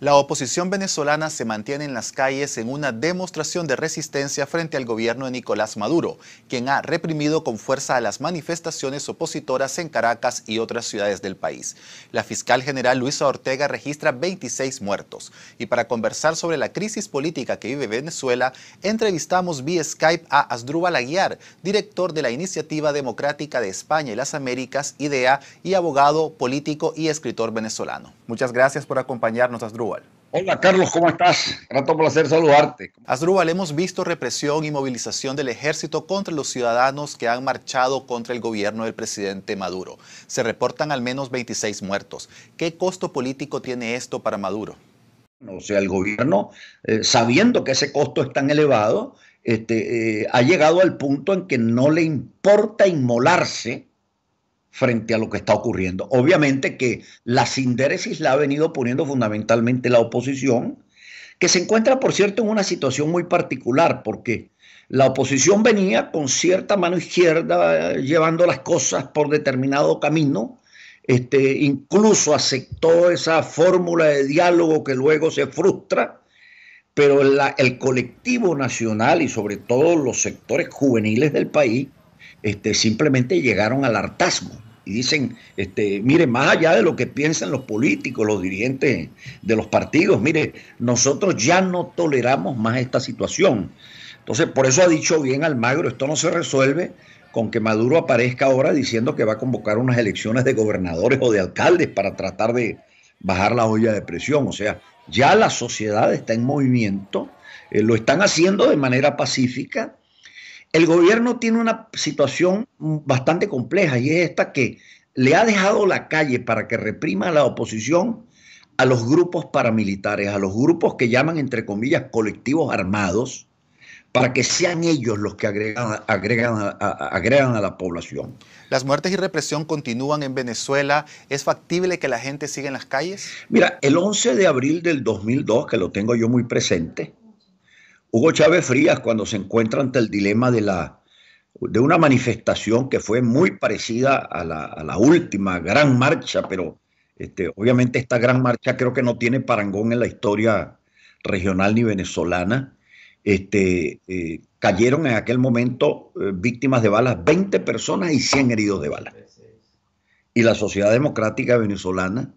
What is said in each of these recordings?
La oposición venezolana se mantiene en las calles en una demostración de resistencia frente al gobierno de Nicolás Maduro, quien ha reprimido con fuerza a las manifestaciones opositoras en Caracas y otras ciudades del país. La fiscal general Luisa Ortega registra 26 muertos. Y para conversar sobre la crisis política que vive Venezuela, entrevistamos vía Skype a Asdrúbal Aguiar, director de la Iniciativa Democrática de España y las Américas, IDEA, y abogado, político y escritor venezolano. Muchas gracias por acompañarnos, Asdrúbal. Hola Carlos, ¿cómo estás? Rato placer saludarte. Asdrúbal, hemos visto represión y movilización del ejército contra los ciudadanos que han marchado contra el gobierno del presidente Maduro. Se reportan al menos 26 muertos. ¿Qué costo político tiene esto para Maduro? O sea, el gobierno, eh, sabiendo que ese costo es tan elevado, este, eh, ha llegado al punto en que no le importa inmolarse frente a lo que está ocurriendo. Obviamente que la sindéresis la ha venido poniendo fundamentalmente la oposición, que se encuentra, por cierto, en una situación muy particular, porque la oposición venía con cierta mano izquierda eh, llevando las cosas por determinado camino, este, incluso aceptó esa fórmula de diálogo que luego se frustra, pero el colectivo nacional y sobre todo los sectores juveniles del país este, simplemente llegaron al hartazgo y dicen, este, mire, más allá de lo que piensan los políticos, los dirigentes de los partidos, mire, nosotros ya no toleramos más esta situación. Entonces, por eso ha dicho bien Almagro, esto no se resuelve con que Maduro aparezca ahora diciendo que va a convocar unas elecciones de gobernadores o de alcaldes para tratar de bajar la olla de presión. O sea, ya la sociedad está en movimiento, eh, lo están haciendo de manera pacífica, el gobierno tiene una situación bastante compleja y es esta que le ha dejado la calle para que reprima a la oposición a los grupos paramilitares, a los grupos que llaman, entre comillas, colectivos armados, para que sean ellos los que agregan, agregan, agregan a la población. ¿Las muertes y represión continúan en Venezuela? ¿Es factible que la gente siga en las calles? Mira, el 11 de abril del 2002, que lo tengo yo muy presente, Hugo Chávez Frías cuando se encuentra ante el dilema de, la, de una manifestación que fue muy parecida a la, última gran marcha, pero este, obviamente esta gran marcha creo que no tiene parangón en la historia regional ni venezolana. Este, eh, cayeron en aquel momento eh, víctimas de balas 20 personas y 100 heridos de balas. Y la sociedad democrática venezolana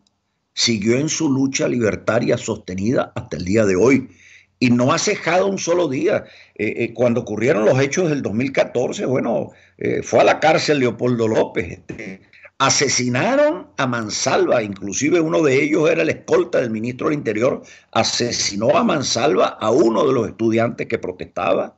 siguió en su lucha libertaria sostenida hasta el día de hoy y no ha cejado un solo día. Eh, eh, cuando ocurrieron los hechos del 2014, bueno, eh, fue a la cárcel Leopoldo López. Este, asesinaron a Mansalva, inclusive uno de ellos era el escolta del ministro del Interior, asesinó a Mansalva a uno de los estudiantes que protestaba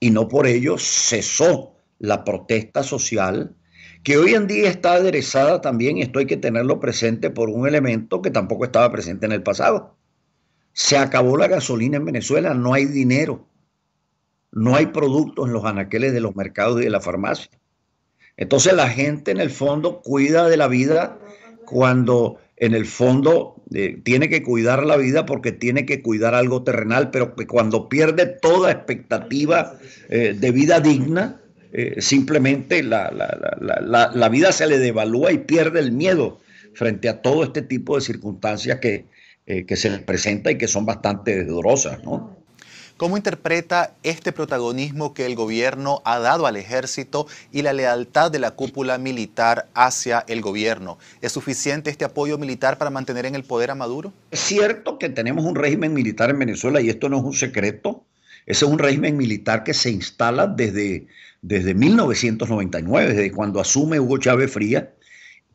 y no por ello cesó la protesta social que hoy en día está aderezada también, y esto hay que tenerlo presente por un elemento que tampoco estaba presente en el pasado se acabó la gasolina en Venezuela, no hay dinero, no hay productos en los anaqueles de los mercados y de la farmacia. Entonces la gente en el fondo cuida de la vida cuando en el fondo eh, tiene que cuidar la vida porque tiene que cuidar algo terrenal, pero cuando pierde toda expectativa eh, de vida digna, eh, simplemente la, la, vida se le devalúa y pierde el miedo frente a todo este tipo de circunstancias que, eh, que se les presenta y que son bastante desdorosas, ¿no? ¿Cómo interpreta este protagonismo que el gobierno ha dado al ejército y la lealtad de la cúpula militar hacia el gobierno? ¿Es suficiente este apoyo militar para mantener en el poder a Maduro? Es cierto que tenemos un régimen militar en Venezuela y esto no es un secreto. Ese es un régimen militar que se instala desde, desde 1999, desde cuando asume Hugo Chávez Fría,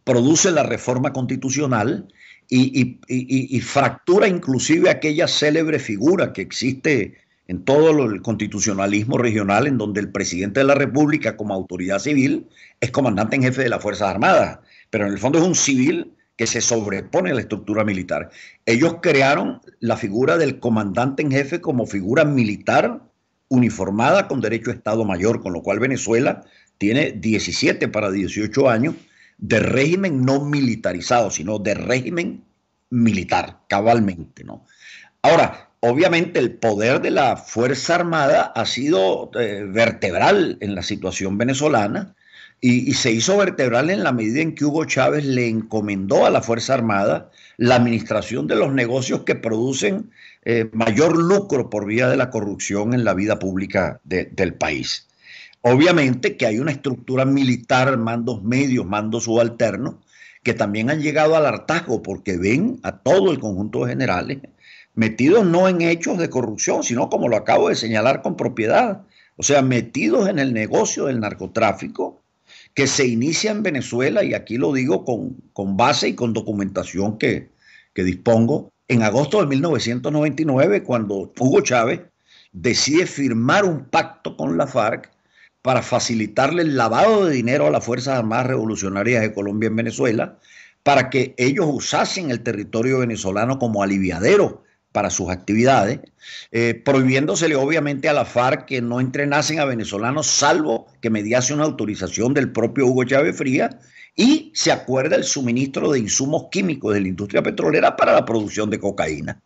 produce la reforma constitucional y, fractura inclusive aquella célebre figura que existe en todo el constitucionalismo regional, en donde el presidente de la República como autoridad civil es comandante en jefe de las Fuerzas Armadas, pero en el fondo es un civil que se sobrepone a la estructura militar. Ellos crearon la figura del comandante en jefe como figura militar uniformada con derecho a Estado Mayor, con lo cual Venezuela tiene 17 para 18 años de régimen no militarizado, sino de régimen militar, cabalmente, ¿no? Ahora, obviamente el poder de la Fuerza Armada ha sido eh, vertebral en la situación venezolana y, se hizo vertebral en la medida en que Hugo Chávez le encomendó a la Fuerza Armada la administración de los negocios que producen eh, mayor lucro por vía de la corrupción en la vida pública del país. Obviamente que hay una estructura militar, mandos medios, mandos subalternos, que también han llegado al hartazgo porque ven a todo el conjunto de generales metidos no en hechos de corrupción, sino como lo acabo de señalar con propiedad, o sea, metidos en el negocio del narcotráfico que se inicia en Venezuela, y aquí lo digo con, base y con documentación que, que dispongo, en agosto de 1999, cuando Hugo Chávez decide firmar un pacto con la FARC para facilitarle el lavado de dinero a las Fuerzas Armadas Revolucionarias de Colombia en Venezuela, para que ellos usasen el territorio venezolano como aliviadero para sus actividades, eh, prohibiéndosele obviamente a la FARC que no entrenasen a venezolanos, salvo que mediase una autorización del propio Hugo Chávez Fría, y se acuerda el suministro de insumos químicos de la industria petrolera para la producción de cocaína.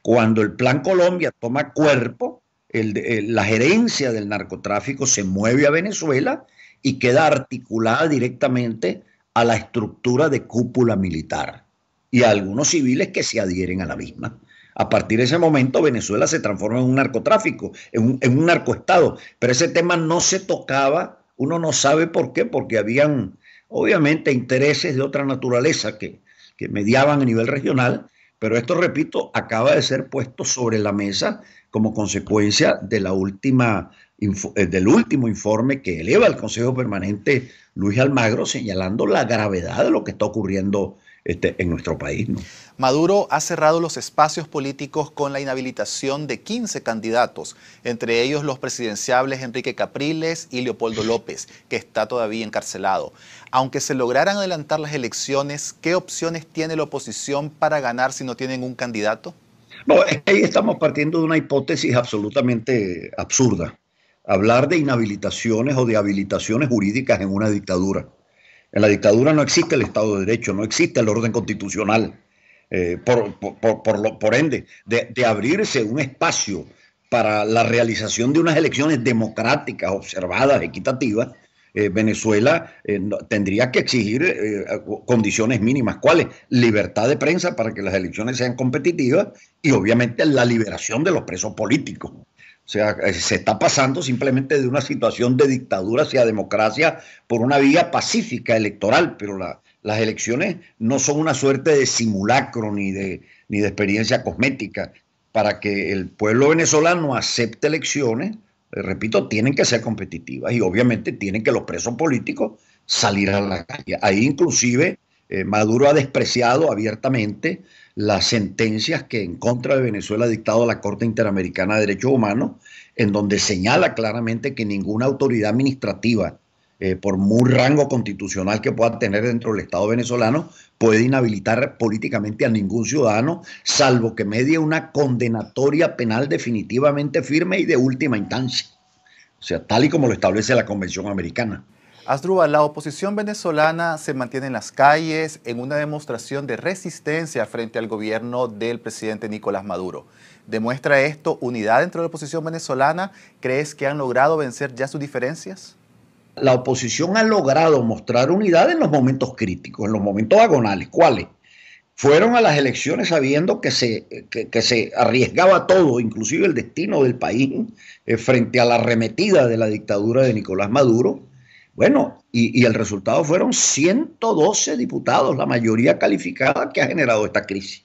Cuando el Plan Colombia toma cuerpo, la gerencia del narcotráfico se mueve a Venezuela y queda articulada directamente a la estructura de cúpula militar y a algunos civiles que se adhieren a la misma. A partir de ese momento Venezuela se transforma en un narcotráfico, en un, narcoestado, pero ese tema no se tocaba, uno no sabe por qué, porque habían obviamente intereses de otra naturaleza que, que mediaban a nivel regional, pero esto, repito, acaba de ser puesto sobre la mesa como consecuencia de la última, eh, del último informe que eleva el Consejo Permanente Luis Almagro, señalando la gravedad de lo que está ocurriendo este, en nuestro país. Maduro ha cerrado los espacios políticos con la inhabilitación de 15 candidatos, entre ellos los presidenciables Enrique Capriles y Leopoldo López, que está todavía encarcelado. Aunque se lograran adelantar las elecciones, ¿qué opciones tiene la oposición para ganar si no tienen un candidato? No, ahí estamos partiendo de una hipótesis absolutamente absurda. Hablar de inhabilitaciones o de habilitaciones jurídicas en una dictadura. En la dictadura no existe el Estado de Derecho, no existe el orden constitucional. Eh, por, por, ende, de abrirse un espacio para la realización de unas elecciones democráticas, observadas, equitativas, eh, Venezuela eh, tendría que exigir eh, condiciones mínimas. ¿Cuáles? Libertad de prensa para que las elecciones sean competitivas y obviamente la liberación de los presos políticos. O sea, se está pasando simplemente de una situación de dictadura hacia democracia por una vía pacífica electoral, pero las elecciones no son una suerte de simulacro ni de, ni de experiencia cosmética. Para que el pueblo venezolano acepte elecciones, eh, repito, tienen que ser competitivas y obviamente tienen que los presos políticos salir a la calle. Ahí inclusive eh, Maduro ha despreciado abiertamente las sentencias que en contra de Venezuela ha dictado la Corte Interamericana de Derechos Humanos, en donde señala claramente que ninguna autoridad administrativa eh, por muy rango constitucional que pueda tener dentro del Estado venezolano, puede inhabilitar políticamente a ningún ciudadano, salvo que medie una condenatoria penal definitivamente firme y de última instancia. O sea, tal y como lo establece la Convención Americana. Asdrúbal, la oposición venezolana se mantiene en las calles en una demostración de resistencia frente al gobierno del presidente Nicolás Maduro. ¿Demuestra esto unidad dentro de la oposición venezolana? ¿Crees que han logrado vencer ya sus diferencias? la oposición ha logrado mostrar unidad en los momentos críticos, en los momentos agonales. ¿Cuáles? Fueron a las elecciones sabiendo que se, se arriesgaba todo, inclusive el destino del país, eh, frente a la arremetida de la dictadura de Nicolás Maduro. Bueno, y, y, el resultado fueron 112 diputados, la mayoría calificada que ha generado esta crisis.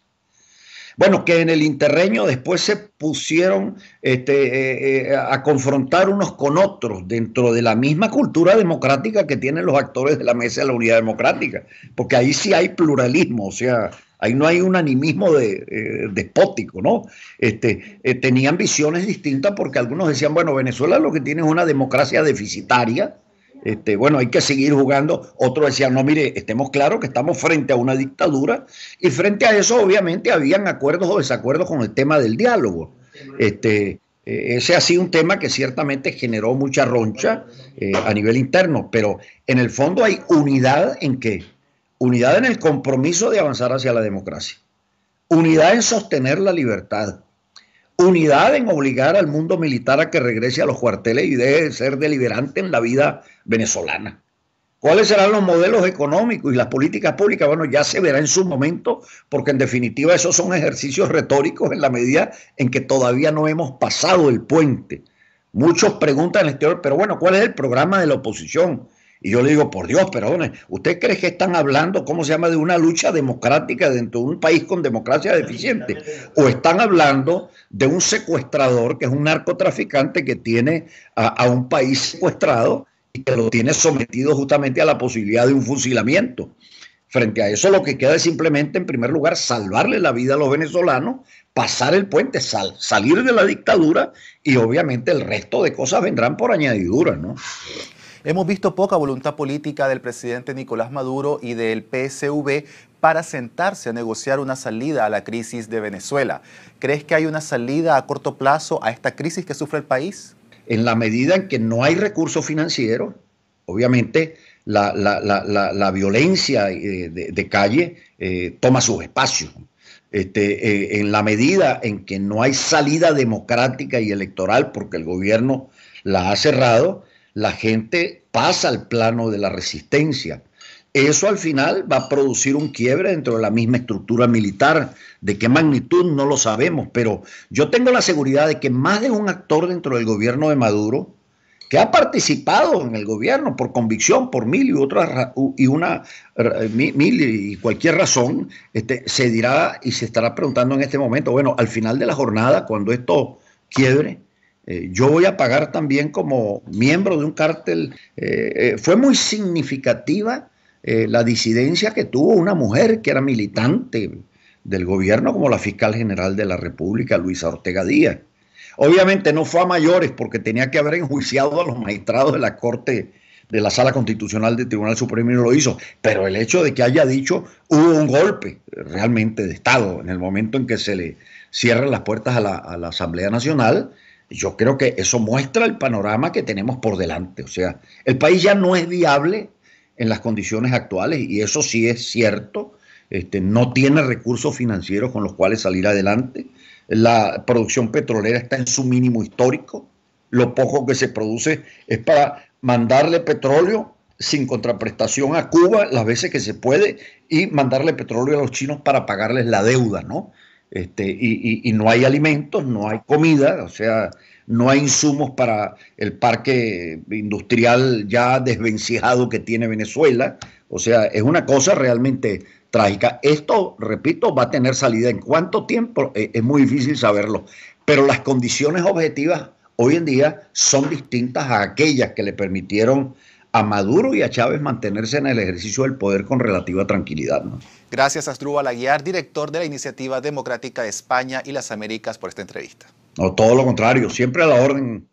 Bueno, que en el interreño después se pusieron este, eh, eh, a confrontar unos con otros dentro de la misma cultura democrática que tienen los actores de la mesa de la unidad democrática, porque ahí sí hay pluralismo, o sea, ahí no hay un animismo de, eh, despótico, ¿no? Este, tenían visiones distintas porque algunos decían, bueno, Venezuela lo que tiene es una democracia deficitaria, este, bueno, hay que seguir jugando. Otros decían, no, mire, estemos claros que estamos frente a una dictadura y frente a eso obviamente habían acuerdos o desacuerdos con el tema del diálogo. Este, eh, ese ha sido un tema que ciertamente generó mucha roncha eh, a nivel interno, pero en el fondo hay unidad en qué? Unidad en el compromiso de avanzar hacia la democracia, unidad en sostener la libertad, unidad en obligar al mundo militar a que regrese a los cuarteles y deje de ser deliberante en la vida venezolana. ¿Cuáles serán los modelos económicos y las políticas públicas? Bueno, ya se verá en su momento, porque en definitiva esos son ejercicios retóricos en la medida en que todavía no hemos pasado el puente. Muchos preguntan este exterior, pero bueno, ¿cuál es el programa de la oposición? Y yo le digo, por Dios, perdone, ¿usted cree que están hablando, cómo se llama, de una lucha democrática dentro de un país con democracia deficiente? ¿O están hablando de un secuestrador, que es un narcotraficante que tiene a, un país secuestrado y que lo tiene sometido justamente a la posibilidad de un fusilamiento? Frente a eso lo que queda es simplemente, en primer lugar, salvarle la vida a los venezolanos, pasar el puente, salir de la dictadura y obviamente el resto de cosas vendrán por añadidura, ¿no? Hemos visto poca voluntad política del presidente Nicolás Maduro y del PSV para sentarse a negociar una salida a la crisis de Venezuela. ¿Crees que hay una salida a corto plazo a esta crisis que sufre el país? En la medida en que no hay recursos financieros, obviamente la, violencia eh, de, calle eh, toma sus espacios. Este, eh, en la medida en que no hay salida democrática y electoral porque el gobierno la ha cerrado, la gente pasa al plano de la resistencia. Eso al final va a producir un quiebre dentro de la misma estructura militar. De qué magnitud no lo sabemos, pero yo tengo la seguridad de que más de un actor dentro del gobierno de Maduro, que ha participado en el gobierno por convicción, por mil y otras y una mil y cualquier razón, este, se dirá y se estará preguntando en este momento, bueno, al final de la jornada, cuando esto quiebre, eh, yo voy a pagar también como miembro de un cártel. Eh, eh, fue muy significativa la disidencia que tuvo una mujer que era militante del gobierno como la fiscal general de la República, Luisa Ortega Díaz. Obviamente no fue a mayores porque tenía que haber enjuiciado a los magistrados de la Corte de la Sala Constitucional del Tribunal Supremo y no lo hizo, pero el hecho de que haya dicho hubo un golpe realmente de Estado en el momento en que se le cierran las puertas a la, a la Asamblea Nacional, yo creo que eso muestra el panorama que tenemos por delante. O sea, el país ya no es viable en las condiciones actuales y eso sí es cierto. Este, no tiene recursos financieros con los cuales salir adelante. La producción petrolera está en su mínimo histórico. Lo poco que se produce es para mandarle petróleo sin contraprestación a Cuba las veces que se puede y mandarle petróleo a los chinos para pagarles la deuda, ¿no? Este, y, y, no hay alimentos, no hay comida, o sea, no hay insumos para el parque industrial ya desvencijado que tiene Venezuela. O sea, es una cosa realmente trágica. Esto, repito, va a tener salida. ¿En cuánto tiempo? E, es muy difícil saberlo. Pero las condiciones objetivas hoy en día son distintas a aquellas que le permitieron a Maduro y a Chávez mantenerse en el ejercicio del poder con relativa tranquilidad. Gracias, Asdrúbal Aguiar, director de la Iniciativa Democrática de España y las Américas, por esta entrevista. No, todo lo contrario, siempre a la orden.